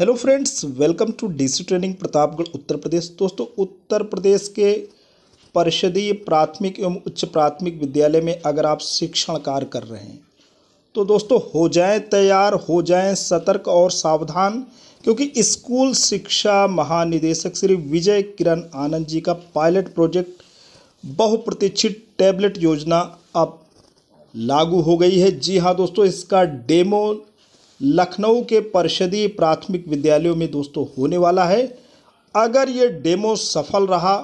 hello friends welcome to DC training Pratapgarh Uttar Pradesh दोस्तों उत्तर प्रदेश के परिषदीय प्राथमिक एवं उच्च प्राथमिक विद्यालय में अगर आप शिक्षण कार्य कर रहे हैं तो दोस्तों हो जाएं तैयार हो जाएं सतर्क और सावधान क्योंकि स्कूल शिक्षा महानिदेशक श्री विजय किरण आनंद जी का पायलट प्रोजेक्ट बहुप्रतीक्षित टैबलेट योजना अब लागू हो गई है जी हाँ दोस्तों इसका डेमो लखनऊ के परिषदीय प्राथमिक विद्यालयों में दोस्तों होने वाला है अगर ये डेमो सफल रहा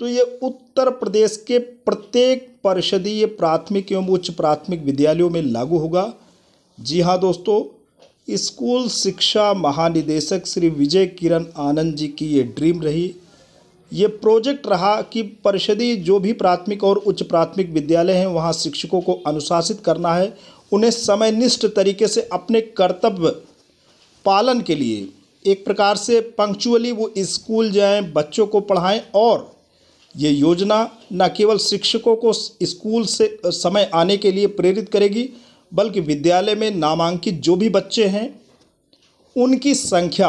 तो ये उत्तर प्रदेश के प्रत्येक परिषदीय प्राथमिक एवं उच्च प्राथमिक विद्यालयों में लागू होगा जी हाँ दोस्तों स्कूल शिक्षा महानिदेशक श्री विजय किरण आनंद जी की ये ड्रीम रही ये प्रोजेक्ट रहा कि परिषदी जो भी प्राथमिक और उच्च प्राथमिक विद्यालय हैं वहाँ शिक्षकों को अनुशासित करना है उन्हें समयनिष्ठ तरीके से अपने कर्तव्य पालन के लिए एक प्रकार से पंक्चुअली वो स्कूल जाएं बच्चों को पढ़ाएं और ये योजना न केवल शिक्षकों को स्कूल से समय आने के लिए प्रेरित करेगी बल्कि विद्यालय में नामांकित जो भी बच्चे हैं उनकी संख्या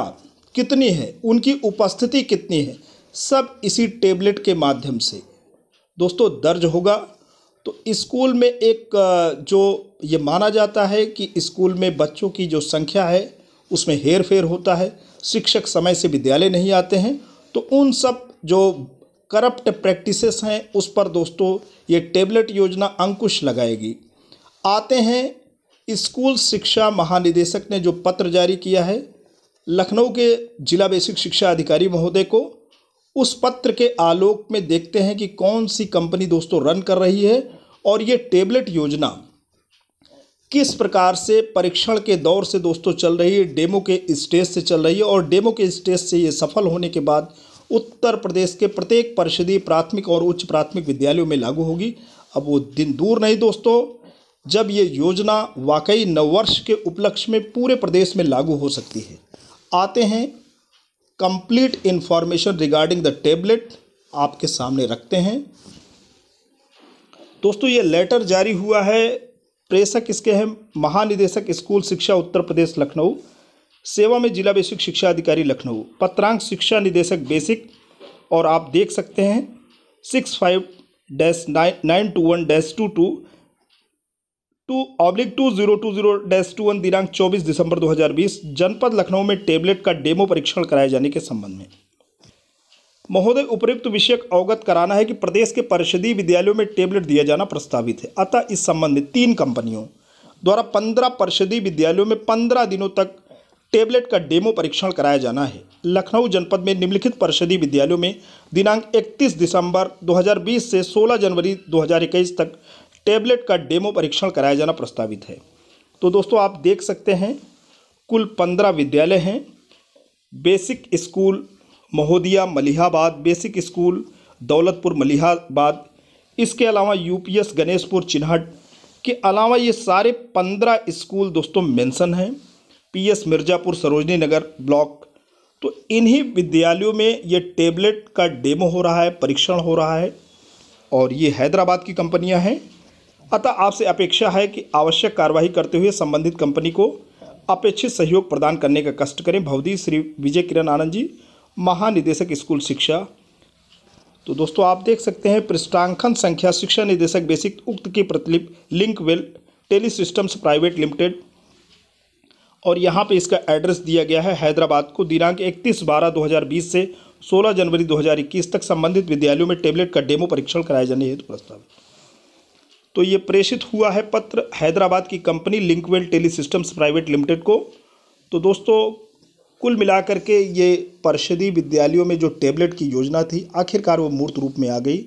कितनी है उनकी उपस्थिति कितनी है सब इसी टेबलेट के माध्यम से दोस्तों दर्ज होगा तो इस्कूल में एक जो ये माना जाता है कि स्कूल में बच्चों की जो संख्या है उसमें हेर फेर होता है शिक्षक समय से विद्यालय नहीं आते हैं तो उन सब जो करप्ट प्रैक्टिसेस हैं उस पर दोस्तों ये टेबलेट योजना अंकुश लगाएगी आते हैं स्कूल शिक्षा महानिदेशक ने जो पत्र जारी किया है लखनऊ के जिला बेसिक शिक्षा अधिकारी महोदय को उस पत्र के आलोक में देखते हैं कि कौन सी कंपनी दोस्तों रन कर रही है और ये टेबलेट योजना किस प्रकार से परीक्षण के दौर से दोस्तों चल रही है डेमो के स्टेज से चल रही है और डेमो के स्टेज से ये सफल होने के बाद उत्तर प्रदेश के प्रत्येक परिषदीय प्राथमिक और उच्च प्राथमिक विद्यालयों में लागू होगी अब वो दिन दूर नहीं दोस्तों जब ये योजना वाकई नववर्ष के उपलक्ष्य में पूरे प्रदेश में लागू हो सकती है आते हैं complete information regarding the tablet आपके सामने रखते हैं दोस्तों ये लेटर जारी हुआ है प्रेषक इसके हैं महानिदेशक स्कूल शिक्षा उत्तर प्रदेश लखनऊ सेवा में जिला बेसिक शिक्षा अधिकारी लखनऊ पत्रांक शिक्षा निदेशक बेसिक और आप देख सकते हैं six five dash nine nine two one dash two two two oblique two zero two zero dash two one दिनांक चौबीस दिसंबर 2020 जनपद लखनऊ में टेबलेट का डेमो परीक्षण कराए जाने के संबंध में महोदय उपयुक्त विषय अवगत कराना है कि प्रदेश के परिषदीय विद्यालयों में टेबलेट दिया जाना प्रस्तावित है अतः इस संबंध में तीन कंपनियों द्वारा पंद्रह परिषदीय विद्यालयों में पंद्रह दिनों तक टेबलेट का डेमो परीक्षण कराया जाना है लखनऊ जनपद में निम्नलिखित परिषदीय विद्यालयों में दिनांक 31 दिसंबर 2020 से 16 जनवरी 2021 तक टैबलेट का डेमो परीक्षण कराया जाना प्रस्तावित है तो दोस्तों आप देख सकते हैं कुल पंद्रह विद्यालय हैं basic school Mahodiya Malihabad basic school Daulatpur Malihabad इसके अलावा यूपीएस गणेशपुर चिन्हट के अलावा ये सारे पंद्रह स्कूल दोस्तों मेंशन हैं पीएस मिर्ज़ापुर सरोजनी नगर ब्लॉक तो इन्हीं विद्यालयों में ये टेबलेट का डेमो हो रहा है परीक्षण हो रहा है और ये हैदराबाद की कंपनियां हैं अतः आपसे अपेक्षा है कि आवश्यक कार्यवाही करते हुए संबंधित कंपनी को अपेक्षित सहयोग प्रदान करने का कष्ट करें भवदी श्री विजय किरण आनंद जी महानिदेशक स्कूल शिक्षा तो दोस्तों आप देख सकते हैं पृष्ठांकन संख्या शिक्षा निदेशक बेसिक उक्त की प्रतिलिप Link Well Tele Systems Private Limited और यहाँ पे इसका एड्रेस दिया गया है हैदराबाद को दिनांक 31 बारह 2020 से 16 जनवरी 2021 तक संबंधित विद्यालयों में टेबलेट का डेमो परीक्षण कराए जाने हेतु प्रस्तावित तो ये प्रेषित हुआ है पत्र हैदराबाद की company Linkwell Tele Systems Private Limited को तो दोस्तों कुल मिलाकर के ये परिषदी विद्यालयों में जो टेबलेट की योजना थी आखिरकार वो मूर्त रूप में आ गई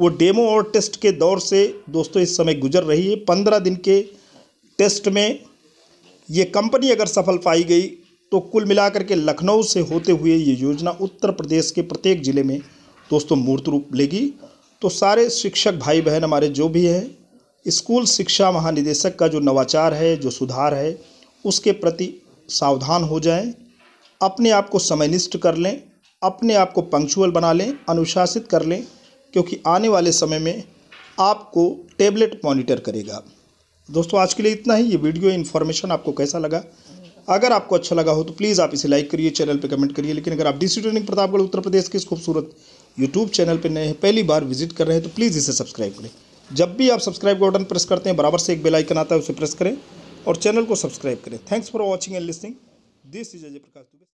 वो डेमो और टेस्ट के दौर से दोस्तों इस समय गुजर रही है पंद्रह दिन के टेस्ट में ये कंपनी अगर सफल पाई गई तो कुल मिलाकर के लखनऊ से होते हुए ये योजना उत्तर प्रदेश के प्रत्येक ज़िले में दोस्तों मूर्त रूप लेगी तो सारे शिक्षक भाई बहन हमारे जो भी हैं स्कूल शिक्षा महानिदेशक का जो नवाचार है जो सुधार है उसके प्रति सावधान हो जाएं अपने आप को समयनिष्ठ कर लें अपने आप को पंक्चुअल बना लें अनुशासित कर लें क्योंकि आने वाले समय में आपको टेबलेट मॉनिटर करेगा दोस्तों आज के लिए इतना ही ये वीडियो इन्फॉर्मेशन आपको कैसा लगा अगर आपको अच्छा लगा हो तो प्लीज़ आप इसे लाइक करिए चैनल पर कमेंट करिए लेकिन अगर आप D C training Pratapgarh Uttar Pradesh के इस खूबसूरत यूट्यूब चैनल पर नए हैं पहली बार विजिट कर रहे हैं तो प्लीज़ इसे सब्सक्राइब करें जब भी आप सब्सक्राइब का बटन प्रेस करते हैं बराबर से एक बेलाइकन आता है उसे प्रेस करें और चैनल को सब्सक्राइब करें thanks for watching and listening this is Ajay Prakash Dubey